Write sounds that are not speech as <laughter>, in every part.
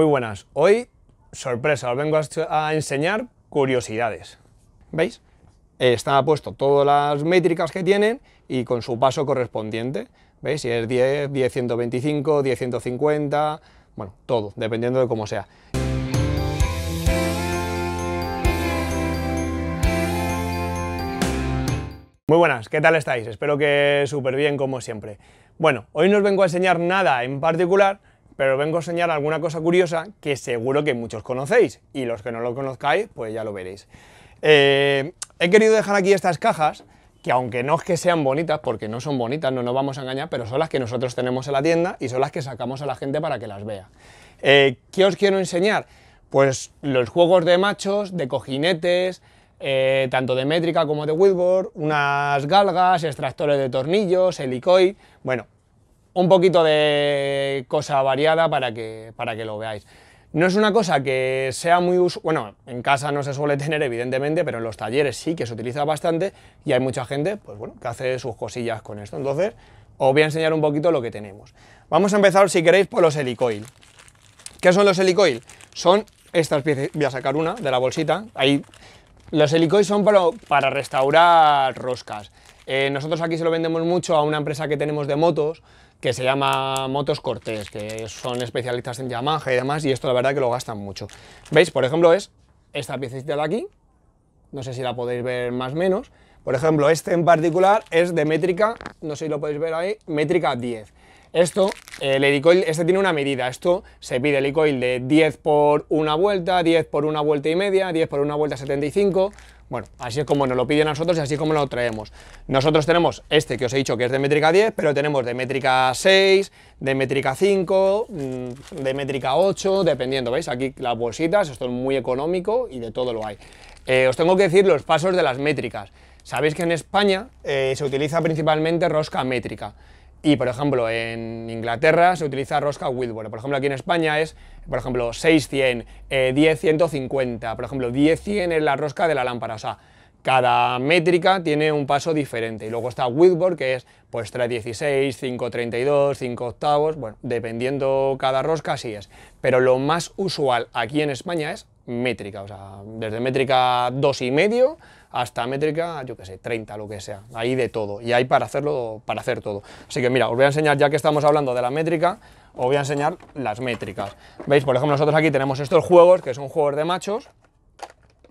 Muy buenas, hoy, sorpresa, os vengo a, enseñar curiosidades. ¿Veis? Eh, está puesto todas las métricas que tienen y con su paso correspondiente. ¿Veis? Si es 10, 10, 125, 10, 150, bueno, todo, dependiendo de cómo sea. Muy buenas, ¿qué tal estáis? Espero que súper bien como siempre. Bueno, hoy no os vengo a enseñar nada en particular, pero vengo a enseñar alguna cosa curiosa que seguro que muchos conocéis y los que no lo conozcáis, pues ya lo veréis. Eh, he querido dejar aquí estas cajas que aunque no es que sean bonitas, porque no son bonitas, no nos vamos a engañar, pero son las que nosotros tenemos en la tienda y son las que sacamos a la gente para que las vea. Eh, ¿Qué os quiero enseñar? Pues los juegos de machos, de cojinetes, eh, tanto de métrica como de Whitboard, unas galgas, extractores de tornillos, helicoy, bueno, un poquito de cosa variada para que, para que lo veáis. No es una cosa que sea muy bueno, en casa no se suele <laughs> tener evidentemente, pero en los talleres sí que se utiliza bastante y hay mucha gente, pues bueno, que hace sus cosillas con esto. Entonces, os voy a enseñar un poquito lo que tenemos. Vamos a empezar, si queréis, por los helicoil. ¿Qué son los helicoil? Son estas piezas, voy a sacar una de la bolsita, ahí... Los helicoil son para, para restaurar roscas. Eh, nosotros aquí se lo vendemos mucho a una empresa que tenemos de motos, que se llama Motos Cortés, que son especialistas en Yamaha y demás, y esto la verdad que lo gastan mucho. ¿Veis? Por ejemplo, es esta piecita de aquí, no sé si la podéis ver más o menos, por ejemplo, este en particular es de métrica, no sé si lo podéis ver ahí, métrica 10. Esto, el helicoil, este tiene una medida, esto se pide el helicoil de 10 por una vuelta, 10 por una vuelta y media, 10 por una vuelta 75, bueno, así es como nos lo piden a nosotros y así como lo traemos. Nosotros tenemos este que os he dicho que es de métrica 10, pero tenemos de métrica 6, de métrica 5, mm, de métrica 8, dependiendo, ¿veis? Aquí las bolsitas, esto es muy económico y de todo lo hay. Eh, os tengo que decir los pasos de las métricas. Sabéis que en España eh, se utiliza principalmente rosca métrica. Y, por ejemplo, en Inglaterra se utiliza rosca Wilbur. Por ejemplo, aquí en España es, por ejemplo, 600, 10, 150. Por ejemplo, 10, es la rosca de la lámpara. O sea, cada métrica tiene un paso diferente. Y luego está Wildboard, que es pues 316, 532, 5 octavos, bueno, dependiendo cada rosca así es. Pero lo más usual aquí en España es métrica, o sea, desde métrica dos y medio hasta métrica, yo que sé, 30, lo que sea, ahí de todo, y hay para hacerlo, para hacer todo. Así que mira, os voy a enseñar, ya que estamos hablando de la métrica, os voy a enseñar las métricas. ¿Veis? Por ejemplo, nosotros aquí tenemos estos juegos, que son juegos de machos,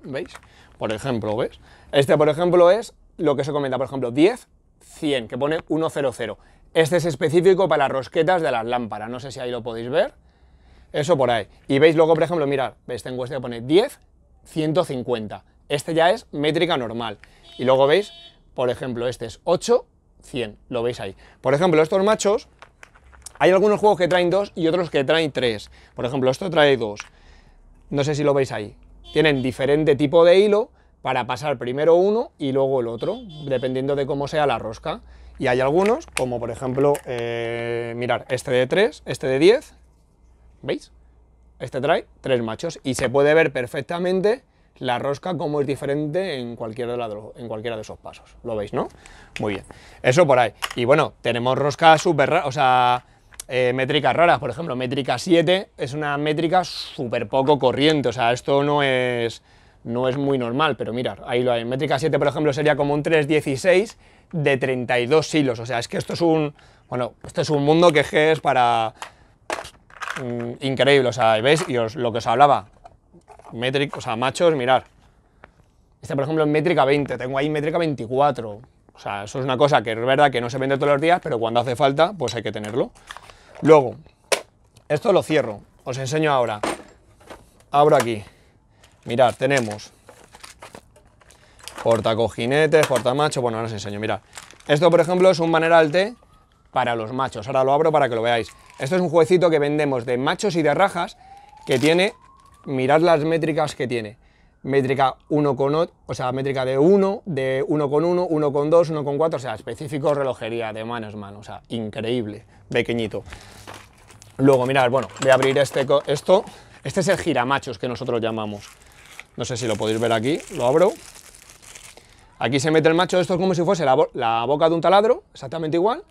¿veis? Por ejemplo, ¿ves? Este, por ejemplo, es lo que se comenta, por ejemplo, 10, 100, que pone 100. Este es específico para las rosquetas de las lámparas, no sé si ahí lo podéis ver, eso por ahí. Y veis luego, por ejemplo, mirad, veis, tengo este que pone 10, 150. Este ya es métrica normal. Y luego veis, por ejemplo, este es 8, 100. Lo veis ahí. Por ejemplo, estos machos, hay algunos juegos que traen 2 y otros que traen 3. Por ejemplo, esto trae dos. No sé si lo veis ahí. Tienen diferente tipo de hilo para pasar primero uno y luego el otro, dependiendo de cómo sea la rosca. Y hay algunos, como por ejemplo, eh, mirad, mirar, este de 3, este de 10 ¿Veis? Este trae tres machos y se puede ver perfectamente la rosca como es diferente en cualquiera, de en cualquiera de esos pasos. ¿Lo veis, no? Muy bien. Eso por ahí. Y bueno, tenemos roscas súper raras, o sea, eh, métricas raras. Por ejemplo, métrica 7 es una métrica súper poco corriente. O sea, esto no es, no es muy normal, pero mirad, ahí lo hay. Métrica 7, por ejemplo, sería como un 3.16 de 32 hilos. O sea, es que esto es un... Bueno, esto es un mundo que es para Mm, increíble, o sea, veis, y os, lo que os hablaba, métrica, o sea, machos, mirar. Este, por ejemplo, es métrica 20, tengo ahí métrica 24. O sea, eso es una cosa que es verdad que no se vende todos los días, pero cuando hace falta, pues hay que tenerlo. Luego, esto lo cierro, os enseño ahora. Abro aquí. Mirad, tenemos porta portamacho, bueno, ahora os enseño, mirad. Esto, por ejemplo, es un maneral T para los machos. Ahora lo abro para que lo veáis. Esto es un jueguecito que vendemos de machos y de rajas que tiene, mirad las métricas que tiene. Métrica 1 con, o sea, métrica de 1, de 1 con 1, 1 con 2, 1 con 4, o sea, específico relojería de manos, mano, o sea, increíble, pequeñito. Luego, mirad, bueno, voy a abrir este, esto, este es el giramachos que nosotros llamamos. No sé si lo podéis ver aquí, lo abro. Aquí se mete el macho, esto es como si fuese la boca de un taladro, exactamente igual.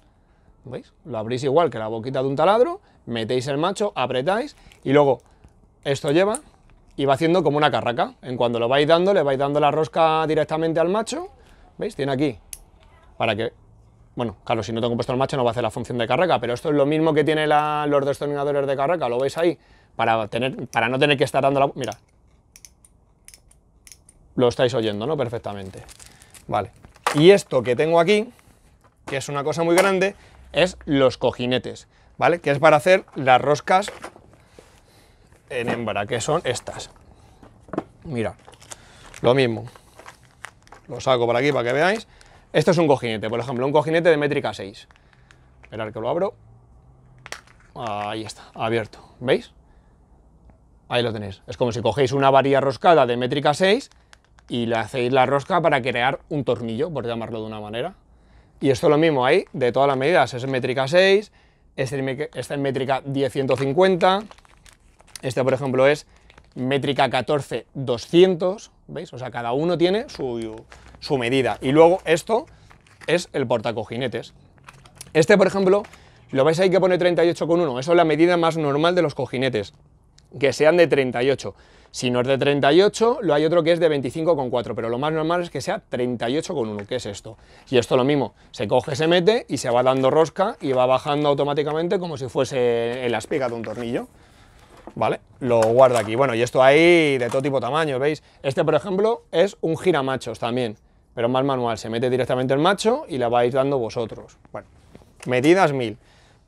¿veis? Lo abrís igual que la boquita de un taladro, metéis el macho, apretáis y luego esto lleva y va haciendo como una carraca. En cuando lo vais dando, le vais dando la rosca directamente al macho, ¿veis? Tiene aquí para que... Bueno, claro, si no tengo puesto el macho no va a hacer la función de carraca, pero esto es lo mismo que tienen los destornilladores de carraca, lo veis ahí, para, tener, para no tener que estar dando la... Mira. Lo estáis oyendo, ¿no? Perfectamente. Vale. Y esto que tengo aquí, que es una cosa muy grande, es los cojinetes, ¿vale? Que es para hacer las roscas en hembra, que son estas. Mira, lo mismo. Lo saco por aquí para que veáis. Esto es un cojinete, por ejemplo, un cojinete de métrica 6. Esperar que lo abro. Ahí está, abierto. ¿Veis? Ahí lo tenéis. Es como si cogéis una varilla roscada de métrica 6 y le hacéis la rosca para crear un tornillo, por llamarlo de una manera. Y esto es lo mismo ahí, de todas las medidas, es en métrica 6, está en métrica 10.150, este por ejemplo es métrica 14.200, ¿veis? O sea, cada uno tiene su, medida. Y luego esto es el portacojinetes. Este por ejemplo, lo veis ahí que pone 38,1, eso es la medida más normal de los cojinetes que sean de 38. Si no es de 38, lo hay otro que es de 25,4, pero lo más normal es que sea 38,1, que es esto. Y esto lo mismo, se coge, se mete y se va dando rosca y va bajando automáticamente como si fuese la espiga de un tornillo. ¿Vale? Lo guarda aquí. Bueno, y esto ahí de todo tipo de tamaño, ¿veis? Este, por ejemplo, es un giramachos también, pero más manual. Se mete directamente el macho y la vais dando vosotros. Bueno, medidas 1000.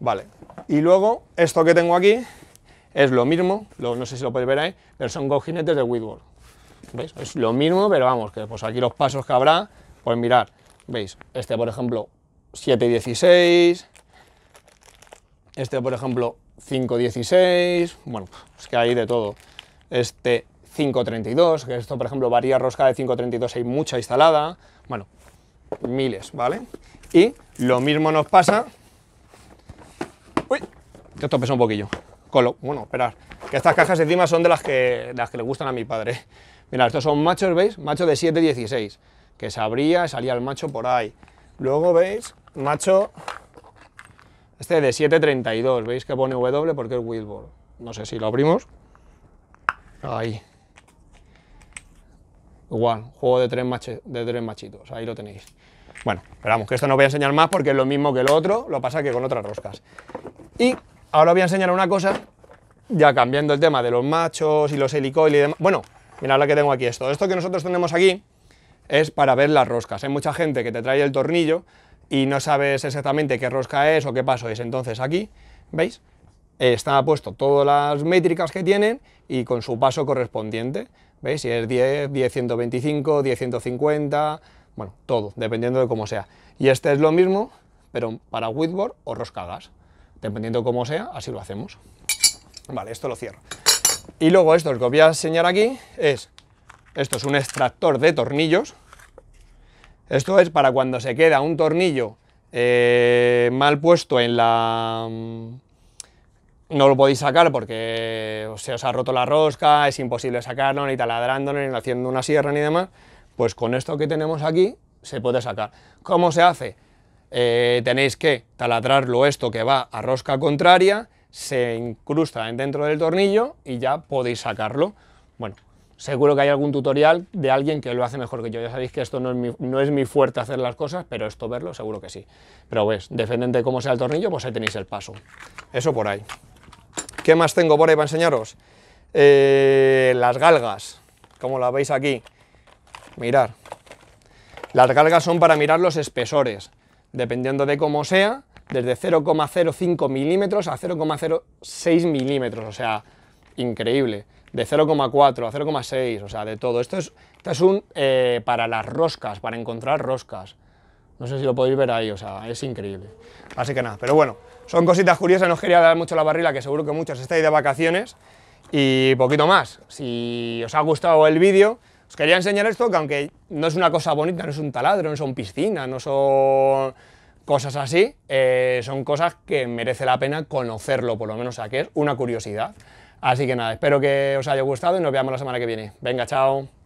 Vale. Y luego, esto que tengo aquí, es lo mismo, no sé si lo podéis ver ahí, pero son cojinetes de Whitworth. ¿Veis? Es lo mismo, pero vamos, que pues aquí los pasos que habrá, pues mirar, ¿veis? Este, por ejemplo, 7.16, este, por ejemplo, 5.16, bueno, es que hay de todo. Este 5.32, que esto, por ejemplo, varía rosca de 5.32, hay mucha instalada, bueno, miles, ¿vale? Y lo mismo nos pasa... Uy, esto pesa un poquillo bueno, esperad, que estas cajas encima son de las que, las que le gustan a mi padre. Mira, estos son machos, ¿veis? Macho de 7.16. que se abría, salía el macho por ahí. Luego, ¿veis? Macho, este de 7.32, ¿veis que pone W porque es Wheelball? No sé si lo abrimos. Ahí. Igual, juego de tres, de tres machitos, ahí lo tenéis. Bueno, esperamos que esto no voy a enseñar más porque es lo mismo que lo otro, lo pasa que con otras roscas. Y Ahora voy a enseñar una cosa, ya cambiando el tema de los machos y los helicoil y demás. Bueno, mirad la que tengo aquí esto. Esto que nosotros tenemos aquí es para ver las roscas. Hay mucha gente que te trae el tornillo y no sabes exactamente qué rosca es o qué paso es. Entonces aquí, ¿veis? está puesto todas las métricas que tienen y con su paso correspondiente. ¿Veis? Si es 10, 10, 125, 10, 150, bueno, todo, dependiendo de cómo sea. Y este es lo mismo, pero para Whitboard o rosca gas dependiendo cómo sea, así lo hacemos. Vale, esto lo cierro. Y luego esto, que os voy a enseñar aquí es, esto es un extractor de tornillos, esto es para cuando se queda un tornillo eh, mal puesto en la... Mm, no lo podéis sacar porque se os ha roto la rosca, es imposible sacarlo, ni taladrándolo, ni haciendo una sierra, ni demás. Pues con esto que tenemos aquí se puede sacar. ¿Cómo se hace? Eh, tenéis que taladrarlo esto que va a rosca contraria, se incrusta dentro del tornillo y ya podéis sacarlo. Bueno, seguro que hay algún tutorial de alguien que lo hace mejor que yo. Ya sabéis que esto no es mi, fuerte hacer las cosas, pero esto verlo seguro que sí. Pero ves, pues, dependiendo de cómo sea el tornillo, pues ahí tenéis el paso. Eso por ahí. ¿Qué más tengo por ahí para enseñaros? Eh, las galgas, como las veis aquí. Mirar. Las galgas son para mirar los espesores dependiendo de cómo sea, desde 0,05 milímetros a 0,06 milímetros, o sea, increíble. De 0,4 a 0,6, o sea, de todo. Esto es, un eh, para las roscas, para encontrar roscas. No sé si lo podéis ver ahí, o sea, es increíble. Así que nada, pero bueno, son cositas curiosas, no os quería dar mucho la barrila, que seguro que muchos estáis de vacaciones. Y poquito más, si os ha gustado el vídeo, os quería enseñar esto que aunque no es una cosa bonita, no es un taladro, no son piscinas, no son cosas así, eh, son cosas que merece la pena conocerlo, por lo menos a que es una curiosidad. Así que nada, espero que os haya gustado y nos veamos la semana que viene. Venga, chao.